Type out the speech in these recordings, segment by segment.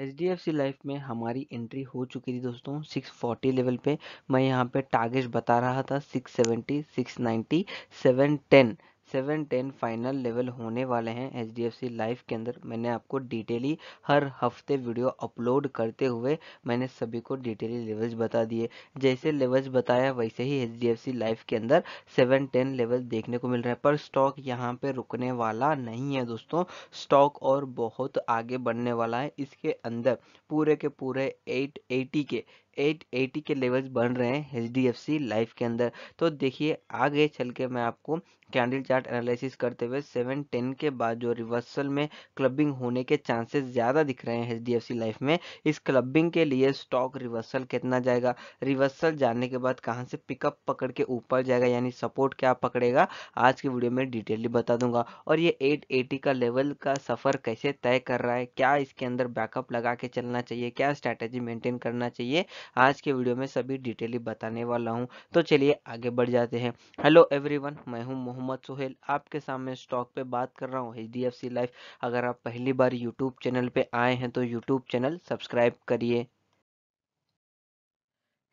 H D F C life में हमारी entry हो चुकी थी दोस्तों 640 लेवल पे मैं यहाँ पे टारगेट बता रहा था 670, 690, 710 सेवन टेन फाइनल लेवल होने वाले हैं H D F C life के अंदर मैंने आपको डिटेली हर हफ्ते वीडियो अपलोड करते हुए मैंने सभी को डिटेली लेवल्स बता दिए जैसे लेवल्स बताया वैसे ही H D F C life के अंदर सेवन टेन लेवल देखने को मिल रहा है पर स्टॉक यहाँ पे रुकने वाला नहीं है दोस्तों स्टॉक और बहुत आगे बढ़ने वाला है इसके अंदर पूरे के पूरे एट एटी के 880 के लेवल्स बन रहे हैं H D F C life के अंदर तो देखिए आगे चल के मैं आपको कैंडल चार्ट एनालिसिस करते हुए सेवन टेन के बाद जो रिवर्सल में क्लबिंग होने के चांसेस ज़्यादा दिख रहे हैं H D F C life में इस क्लबिंग के लिए स्टॉक रिवर्सल कितना जाएगा रिवर्सल जाने के बाद कहाँ से पिकअप पकड़ के ऊपर जाएगा यानी सपोर्ट क्या पकड़ेगा आज की वीडियो में डिटेली बता दूंगा और ये एट का लेवल का सफ़र कैसे तय कर रहा है क्या इसके अंदर बैकअप लगा के चलना चाहिए क्या स्ट्रैटेजी मेंटेन करना चाहिए आज के वीडियो में सभी डिटेली बताने वाला हूँ तो चलिए आगे बढ़ जाते हैं हेलो एवरी मैं हूँ मोहम्मद सुहेल आपके सामने स्टॉक पे बात कर रहा हूँ एच डी लाइफ अगर आप पहली बार यूट्यूब चैनल पे आए हैं तो यूट्यूब चैनल सब्सक्राइब करिए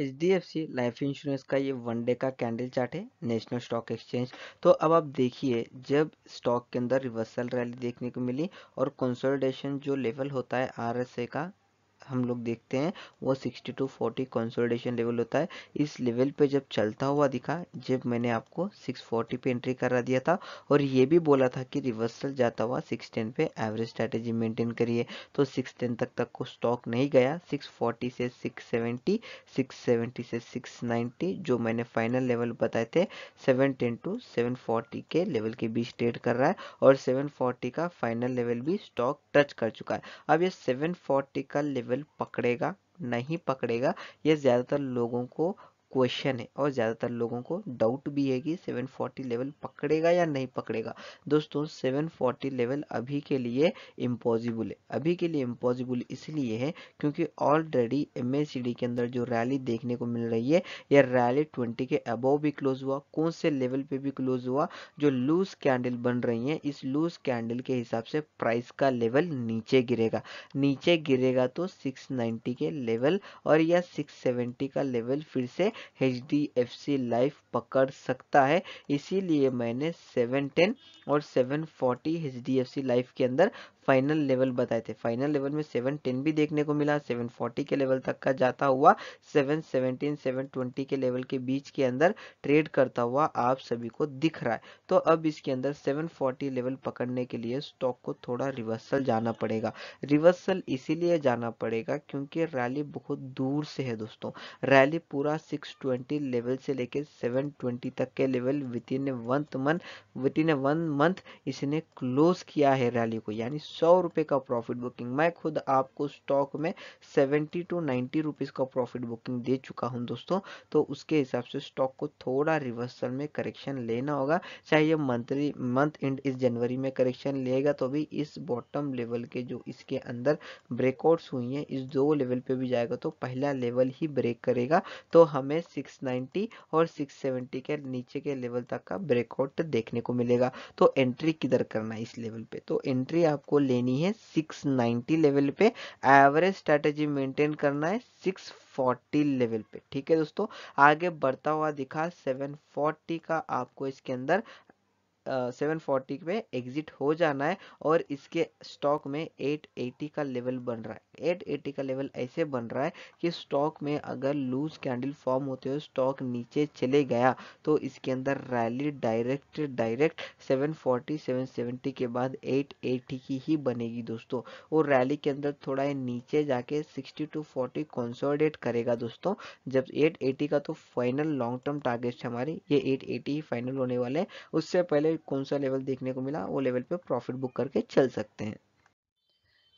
H D F C life insurance का ये वन डे का कैंडल चार्ट है नेशनल स्टॉक एक्सचेंज तो अब आप देखिए जब स्टॉक के अंदर रिवर्सल रैली देखने को मिली और कंसोलिडेशन जो लेवल होता है आरएसए का हम लोग देखते हैं वो 60 टू 40 कंसोलिडेशन लेवल होता है इस लेवल पे जब चलता हुआ दिखा जब मैंने आपको 640 पे एंट्री करा दिया था और ये भी बोला था कि रिवर्सल जाता हुआ 610 पे एवरेज स्ट्रैटेजी मेंटेन करिए तो 610 तक तक को स्टॉक नहीं गया 640 से 670 670 से 690 जो मैंने फाइनल लेवल बताए थे 710 टू 740 के लेवल के बीच ट्रेड कर रहा है और 740 का फाइनल लेवल भी स्टॉक टच कर चुका है अब ये 740 का लेवल मोबाइल पकड़ेगा नहीं पकड़ेगा ये ज़्यादातर लोगों को क्वेश्चन है और ज़्यादातर लोगों को डाउट भी है कि 740 लेवल पकड़ेगा या नहीं पकड़ेगा दोस्तों 740 लेवल अभी के लिए इम्पॉसिबल है अभी के लिए इम्पॉसिबल इसलिए है क्योंकि ऑलरेडी एम के अंदर जो रैली देखने को मिल रही है यह रैली ट्वेंटी के अबोव भी क्लोज हुआ कौन से लेवल पे भी क्लोज हुआ जो लूज कैंडल बन रही है इस लूज कैंडल के हिसाब से प्राइस का लेवल नीचे गिरेगा नीचे गिरेगा तो 690 के लेवल और या 670 का लेवल फिर से H D F C life पकड़ सकता है इसीलिए मैंने सेवन टेन और seven forty H D F C life के अंदर फाइनल लेवल बताए थे फाइनल लेवल में सेवन टेन भी देखने को मिला सेवन फोर्टी के लेवल तक का जाता हुआ सेवन सेवनटीन सेवन ट्वेंटी के लेवल के बीच के अंदर ट्रेड करता हुआ आप सभी को दिख रहा है तो अब इसके अंदर सेवन फोर्टी लेवल पकड़ने के लिए स्टॉक को थोड़ा रिवर्सल जाना पड़ेगा रिवर्सल इसीलिए जाना पड़ेगा क्योंकि रैली बहुत दूर से है दोस्तों रैली पूरा सिक्स लेवल से लेकर सेवन तक के level within a one month within a one month इसने क्लोज किया है रैली को यानी सौ रुपये का प्रॉफिट बुकिंग मैं खुद आपको स्टॉक में सेवेंटी टू नाइन्टी रुपीज़ का प्रॉफिट बुकिंग दे चुका हूं दोस्तों तो उसके हिसाब से स्टॉक को थोड़ा रिवर्सल में करेक्शन लेना होगा चाहे ये मंथली मंथ एंड इस जनवरी में करेक्शन लेगा तो भी इस बॉटम लेवल के जो इसके अंदर ब्रेकआउट्स हुई हैं इस दो लेवल पे भी जाएगा तो पहला लेवल ही ब्रेक करेगा तो हमें सिक्स और सिक्स के नीचे के लेवल तक का ब्रेकआउट देखने को मिलेगा तो एंट्री किधर करना है इस लेवल पे तो एंट्री आपको लेनी है 690 लेवल पे एवरेज स्ट्रेटेजी मेंटेन करना है 640 लेवल पे ठीक है दोस्तों आगे बढ़ता हुआ दिखा 740 का आपको इसके अंदर सेवन फोर्टी पे एग्जिट हो जाना है और इसके स्टॉक में एट एटी का लेवल बन रहा है एट एटी का लेवल ऐसे बन रहा है कि स्टॉक में अगर लूज कैंडल फॉर्म होते हुए स्टॉक नीचे चले गया तो इसके अंदर rally direct direct seven forty seven seventy के बाद एट एटी की ही बनेगी दोस्तों और रैली के अंदर थोड़ा नीचे जाके सिक्सटी टू फोर्टी कॉन्सोडेट करेगा दोस्तों जब एट एटी का तो फाइनल लॉन्ग टर्म टारगेट हमारे ये एट एटी फाइनल होने वाले उससे पहले कौन सा लेवल देखने को मिला वो लेवल पे प्रॉफिट बुक करके चल सकते हैं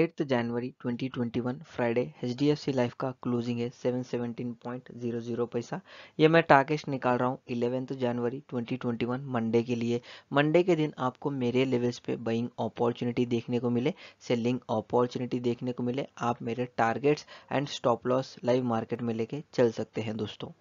8th जनवरी 2021 फ्राइडे एच लाइफ का क्लोजिंग है 717.00 पैसा ये मैं टाकेश निकाल रहा हूँ 11th जनवरी 2021 मंडे के लिए मंडे के दिन आपको मेरे लेवल्स पे बाइंग अपॉर्चुनिटी देखने को मिले सेलिंग अपॉर्चुनिटी देखने को मिले आप मेरे targets and stop loss live market में लेके चल सकते हैं दोस्तों